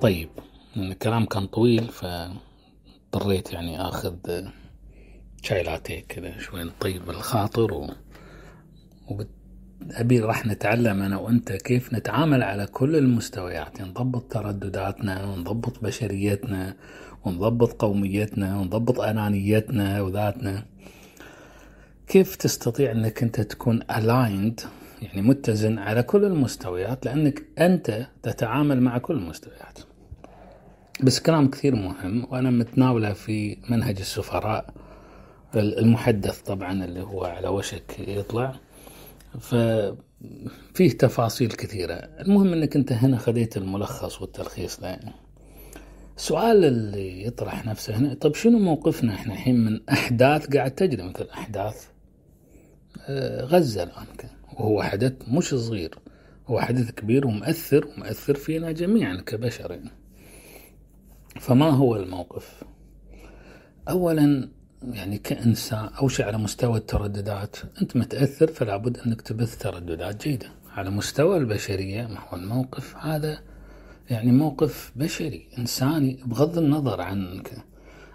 طيب الكلام كان طويل فاضطريت يعني اخذ شاي لاتيه كذا شوي نطيب الخاطر و... أبي راح نتعلم أنا وأنت كيف نتعامل على كل المستويات نضبط تردداتنا ونضبط بشريتنا ونضبط قوميتنا ونضبط أنانيتنا وذاتنا كيف تستطيع أنك أنت تكون aligned يعني متزن على كل المستويات لأنك أنت تتعامل مع كل المستويات بس كلام كثير مهم وأنا متناوله في منهج السفراء المحدث طبعا اللي هو على وشك يطلع ففيه تفاصيل كثيرة المهم أنك أنت هنا خذيت الملخص والتلخيص ده السؤال اللي يطرح نفسه هنا طب شنو موقفنا احنا الحين من أحداث قاعد تجري مثل أحداث آه، غزة الآن وهو حدث مش صغير هو حدث كبير ومؤثر ومؤثر فينا جميعا كبشر يعني. فما هو الموقف؟ أولا يعني كإنسان أو شيء على مستوى الترددات أنت متأثر فلا بد أنك تبث ترددات جيدة على مستوى البشرية ما هو الموقف هذا يعني موقف بشري إنساني بغض النظر عنك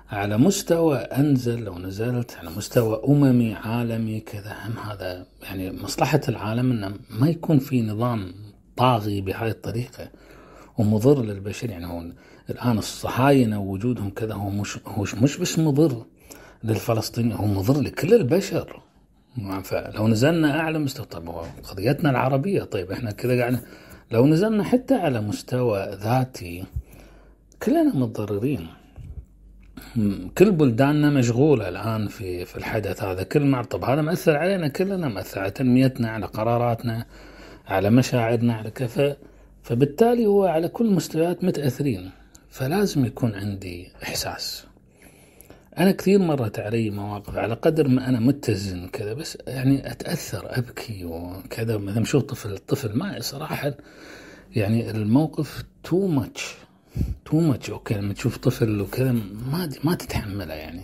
على مستوى أنزل لو نزلت على مستوى أممي عالمي كذا هم هذا يعني مصلحة العالم أنه ما يكون في نظام طاغي بهذه الطريقة ومضر للبشر يعني هون الآن الصهاينة وجودهم كذا هو مش, هو مش بس مضر للفلسطينيين هو مضر لكل البشر فلو نزلنا أعلى مستوى طيب قضيتنا العربية طيب إحنا كذا قاعد لو نزلنا حتى على مستوى ذاتي كلنا متضررين كل بلداننا مشغولة الآن في في الحدث هذا كل معرض طب هذا مأثر علينا كلنا مأثر على تنميتنا على قراراتنا على مشاعرنا على كذا فبالتالي هو على كل المستويات متأثرين فلازم يكون عندي إحساس أنا كثير مرت علي مواقف على قدر ما أنا متزن كذا بس يعني أتأثر أبكي وكذا مثلا شوف طفل الطفل ما صراحة يعني الموقف تو ماتش تو ماتش أوكي لما تشوف طفل وكذا ما ما تتحمله يعني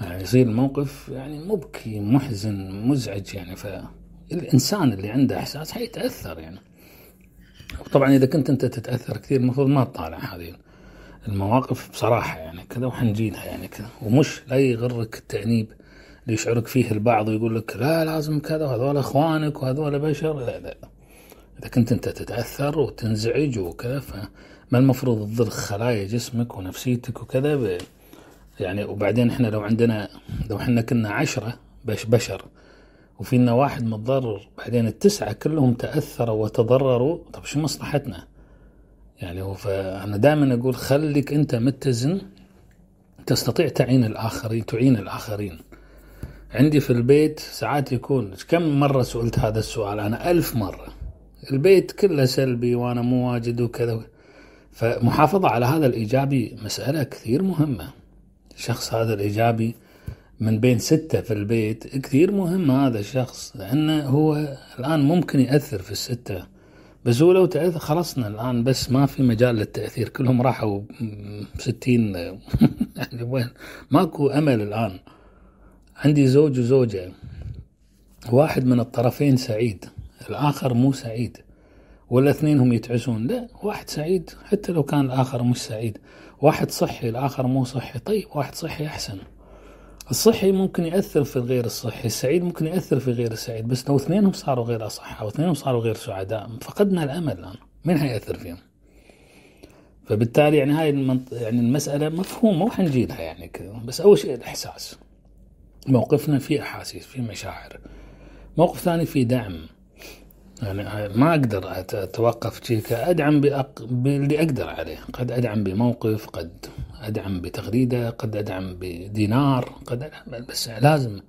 يعني يصير الموقف يعني مبكي محزن مزعج يعني فالإنسان اللي عنده إحساس حيتأثر يعني وطبعا اذا كنت انت تتاثر كثير المفروض ما تطالع هذه المواقف بصراحه يعني كذا وحنجيدها يعني كذا ومش لا يغرك التانيب اللي يشعرك فيه البعض ويقول لك لا لازم كذا وهذول اخوانك وهذول بشر لا لا اذا كنت انت تتاثر وتنزعج وكذا فما المفروض تضر خلايا جسمك ونفسيتك وكذا يعني وبعدين احنا لو عندنا لو احنا كنا عشرة بش بشر وفي لنا واحد متضرر بعدين التسعة كلهم تأثروا وتضرروا طب شو مصلحتنا يعني هو فأنا دائما أقول خليك أنت متزن تستطيع تعين الآخرين تعين الآخرين عندي في البيت ساعات يكون كم مرة سئلت هذا السؤال أنا ألف مرة البيت كله سلبي وأنا مو واجد وكذا فمحافظة على هذا الإيجابي مسألة كثير مهمة الشخص هذا الإيجابي من بين ستة في البيت كثير مهم هذا الشخص لأنه هو الآن ممكن يأثر في الستة بس هو لو تأثر خلصنا الآن بس ما في مجال للتأثير كلهم راحوا ستين يعني وين ماكو أمل الآن عندي زوج وزوجة واحد من الطرفين سعيد الآخر مو سعيد ولا اثنين هم يتعسون لا واحد سعيد حتى لو كان الآخر مش سعيد واحد صحي الآخر مو صحي طيب واحد صحي أحسن الصحي ممكن يأثر في الغير الصحي السعيد ممكن يأثر في غير السعيد بس لو اثنينهم صاروا غير أصحاء واثنينهم صاروا غير سعداء فقدنا الأمل الآن مين حيأثر فيهم فبالتالي يعني هاي المنط... يعني المسألة مفهومة مو حنجيلها يعني كذا بس أول شيء الإحساس موقفنا فيه أحاسيس فيه مشاعر موقف ثاني فيه دعم يعني ما أقدر أتوقف شيكا أدعم بأق... باللي أقدر عليه قد أدعم بموقف قد أدعم بتغريدة قد أدعم بدينار قد أدعم بس لازم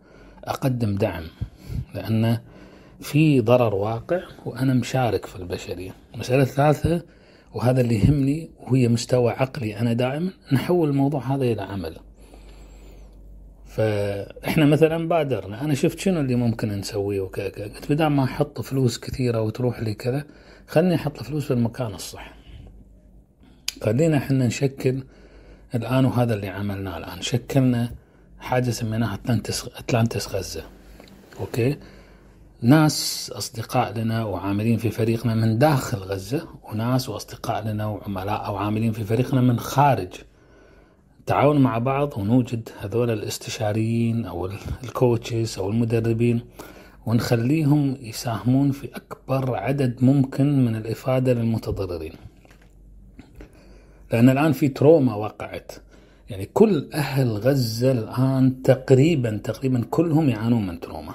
أقدم دعم لأن في ضرر واقع وأنا مشارك في البشرية المسألة الثالثة وهذا اللي يهمني وهي مستوى عقلي أنا دائما نحول الموضوع هذا إلى عمل فاحنا مثلا بادرنا انا شفت شنو اللي ممكن نسويه وكذا قلت بدل ما احط فلوس كثيره وتروح لي كذا خلني احط فلوس في المكان الصح خلينا احنا نشكل الان وهذا اللي عملناه الان شكلنا حاجه سميناها اتلانتس اتلانتس غزه اوكي ناس أصدقاء لنا وعاملين في فريقنا من داخل غزة وناس وأصدقاء لنا وعملاء أو عاملين في فريقنا من خارج تعاون مع بعض ونوجد هذول الاستشاريين أو الكوتشز أو المدربين ونخليهم يساهمون في أكبر عدد ممكن من الإفادة للمتضررين لأن الآن في تروما وقعت يعني كل أهل غزة الآن تقريبا تقريبا كلهم يعانون من تروما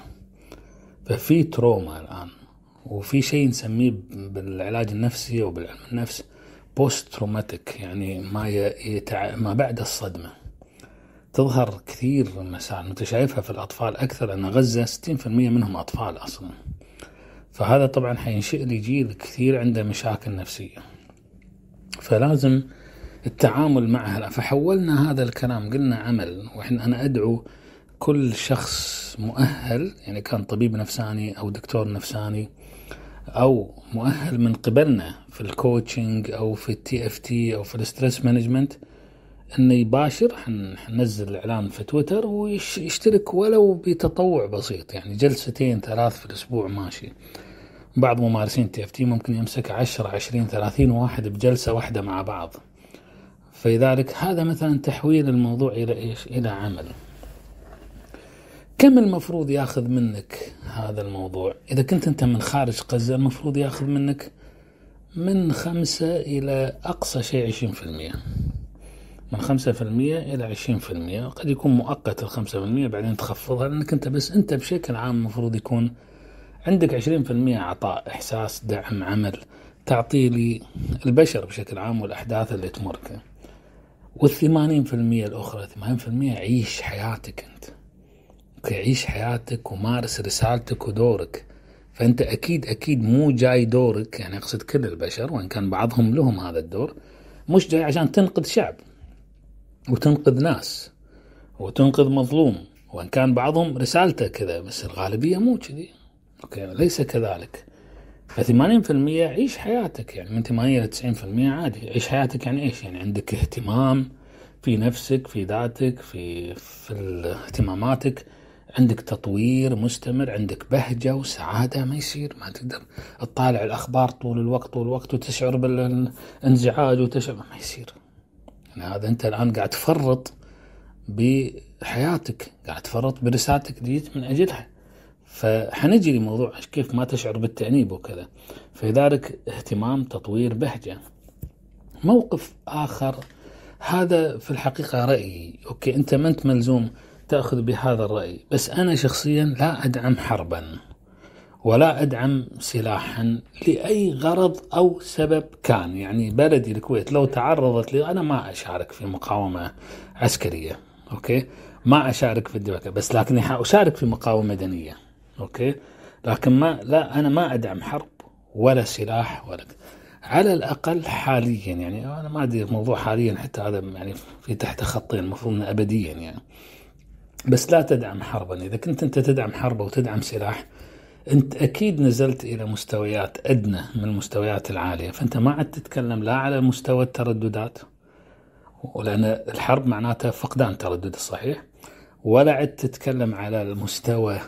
ففي تروما الآن وفي شيء نسميه بالعلاج النفسي أو بالعلم النفس بوست تروماتيك يعني ما يتع... ما بعد الصدمه تظهر كثير مسائل انت شايفها في الاطفال اكثر لان غزه 60% منهم اطفال اصلا فهذا طبعا حينشئ لي جيل كثير عنده مشاكل نفسيه فلازم التعامل معها فحولنا هذا الكلام قلنا عمل واحنا انا ادعو كل شخص مؤهل يعني كان طبيب نفساني او دكتور نفساني او مؤهل من قبلنا في الكوتشنج او في التي اف تي او في الستريس مانجمنت انه يباشر حننزل اعلان في تويتر ويشترك ولو بتطوع بسيط يعني جلستين ثلاث في الاسبوع ماشي بعض ممارسين تي اف تي ممكن يمسك 10 عشرين ثلاثين واحد بجلسة واحدة مع بعض فلذلك هذا مثلا تحويل الموضوع إلى إيش إلى عمل كم المفروض ياخذ منك هذا الموضوع إذا كنت أنت من خارج غزة المفروض ياخذ منك من خمسة إلى أقصى شيء عشرين في المية من خمسة في المية إلى عشرين في المية قد يكون مؤقت الخمسة في المية بعدين تخفضها لأنك أنت بس أنت بشكل عام المفروض يكون عندك عشرين في المية عطاء إحساس دعم عمل تعطي لي البشر بشكل عام والأحداث اللي تمرك والثمانين في المية الأخرى ثمانين في المية عيش حياتك أنت حياتك عيش حياتك ومارس رسالتك ودورك فانت اكيد اكيد مو جاي دورك يعني اقصد كل البشر وان كان بعضهم لهم هذا الدور مش جاي عشان تنقذ شعب وتنقذ ناس وتنقذ مظلوم وان كان بعضهم رسالته كذا بس الغالبيه مو كذي اوكي يعني ليس كذلك ف 80% عيش حياتك يعني من 80 ل 90% عادي عيش حياتك يعني ايش يعني عندك اهتمام في نفسك في ذاتك في في اهتماماتك عندك تطوير مستمر عندك بهجة وسعادة ما يصير ما تقدر تطالع الأخبار طول الوقت طول الوقت وتشعر بالانزعاج وتشعر ما يصير يعني هذا أنت الآن قاعد تفرط بحياتك قاعد تفرط برسالتك جيت من أجلها فحنجي لموضوع كيف ما تشعر بالتأنيب وكذا فلذلك اهتمام تطوير بهجة موقف آخر هذا في الحقيقة رأيي أوكي أنت ما أنت ملزوم تأخذ بهذا الرأي بس أنا شخصيا لا أدعم حربا ولا أدعم سلاحا لأي غرض أو سبب كان يعني بلدي الكويت لو تعرضت لي أنا ما أشارك في مقاومة عسكرية أوكي ما أشارك في الدبكة بس لكني أشارك في مقاومة مدنية أوكي لكن ما لا أنا ما أدعم حرب ولا سلاح ولا على الأقل حاليا يعني أنا ما أدري الموضوع حاليا حتى هذا يعني في تحت خطين المفروض أبديا يعني بس لا تدعم حربا إذا كنت أنت تدعم حرب وتدعم سلاح أنت أكيد نزلت إلى مستويات أدنى من المستويات العالية فأنت ما عاد تتكلم لا على مستوى الترددات ولأن الحرب معناتها فقدان تردد الصحيح ولا عاد تتكلم على المستوى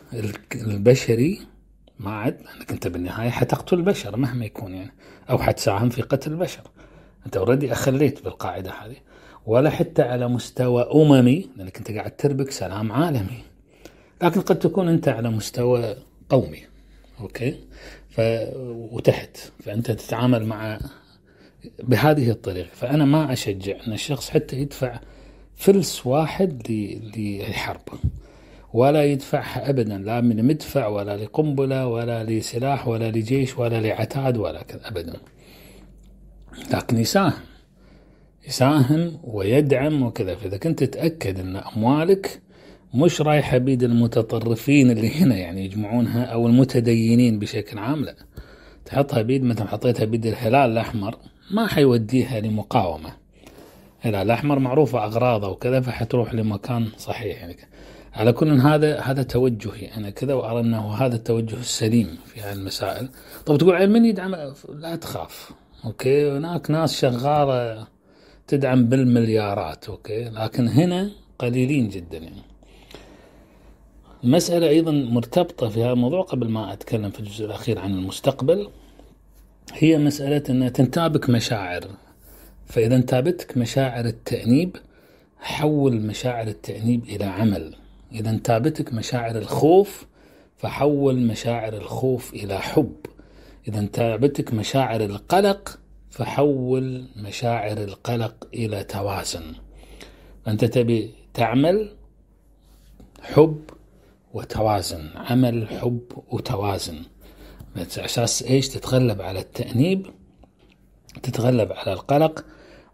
البشري ما عاد لأنك أنت بالنهاية حتقتل البشر مهما يكون يعني أو حتساهم في قتل البشر أنت اوريدي أخليت بالقاعدة هذه ولا حتى على مستوى أممي لأنك أنت قاعد تربك سلام عالمي لكن قد تكون أنت على مستوى قومي أوكي ف... وتحت فأنت تتعامل مع بهذه الطريقة فأنا ما أشجع أن الشخص حتى يدفع فلس واحد للحرب ولا يدفعها ابدا لا من مدفع ولا لقنبله ولا لسلاح ولا لجيش ولا لعتاد ولا كذا ابدا لكن يساهم يساهم ويدعم وكذا فإذا كنت تتأكد أن أموالك مش رايحة بيد المتطرفين اللي هنا يعني يجمعونها أو المتدينين بشكل عام لا تحطها بيد مثل حطيتها بيد الهلال الأحمر ما حيوديها لمقاومة الهلال الأحمر معروفة أغراضه وكذا فحتروح لمكان صحيح يعني على كل هذا هذا توجهي انا كذا وارى انه هذا التوجه السليم في هذه المسائل طب تقول من يدعم لا تخاف اوكي هناك ناس شغاله تدعم بالمليارات اوكي لكن هنا قليلين جدا يعني المسألة أيضا مرتبطة في هذا الموضوع قبل ما أتكلم في الجزء الأخير عن المستقبل هي مسألة أن تنتابك مشاعر فإذا انتابتك مشاعر التأنيب حول مشاعر التأنيب إلى عمل إذا انتابتك مشاعر الخوف فحول مشاعر الخوف إلى حب إذا انتابتك مشاعر القلق فحول مشاعر القلق إلى توازن أنت تبي تعمل حب وتوازن عمل حب وتوازن أساس إيش تتغلب على التأنيب تتغلب على القلق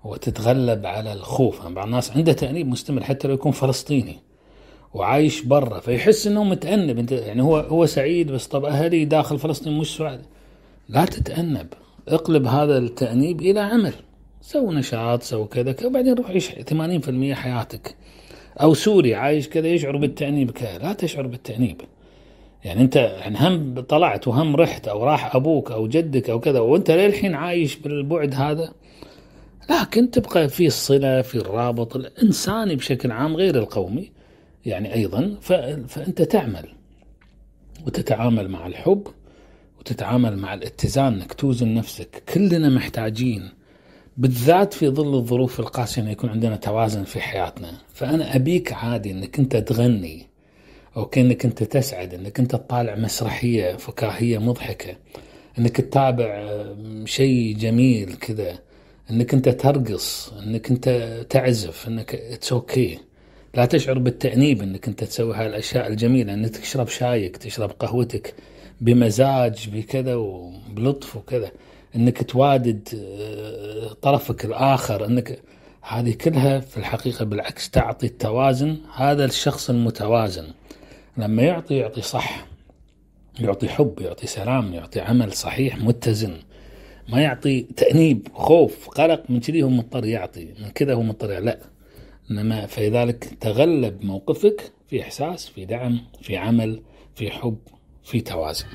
وتتغلب على الخوف يعني بعض الناس عنده تأنيب مستمر حتى لو يكون فلسطيني وعايش برا فيحس انه متأنب انت يعني هو هو سعيد بس طب اهلي داخل فلسطين مش سعيد لا تتأنب اقلب هذا التأنيب إلى عمل سو نشاط سو كذا كذا وبعدين روح عيش 80% حياتك أو سوري عايش كذا يشعر بالتأنيب كذا لا تشعر بالتأنيب يعني أنت يعني هم طلعت وهم رحت أو راح أبوك أو جدك أو كذا وأنت للحين عايش بالبعد هذا لكن تبقى في الصلة في الرابط الإنساني بشكل عام غير القومي يعني أيضا فأنت تعمل وتتعامل مع الحب وتتعامل مع الاتزان انك توزن نفسك كلنا محتاجين بالذات في ظل الظروف القاسية انه يكون عندنا توازن في حياتنا فأنا أبيك عادي أنك أنت تغني أو كأنك أنت تسعد أنك أنت تطالع مسرحية فكاهية مضحكة أنك تتابع آه، شيء جميل كذا أنك أنت ترقص أنك أنت تعزف أنك اتس اوكي لا تشعر بالتأنيب أنك أنت تسوي هالأشياء الجميلة أنك تشرب شايك تشرب قهوتك بمزاج بكذا وبلطف وكذا انك توادد آه، طرفك الاخر انك هذه كلها في الحقيقه بالعكس تعطي التوازن هذا الشخص المتوازن لما يعطي يعطي صح يعطي حب يعطي سلام يعطي عمل صحيح متزن ما يعطي تأنيب خوف قلق من كذي هو مضطر يعطي من كذا هو مضطر لا انما فلذلك تغلب موقفك في احساس في دعم في عمل في حب في توازن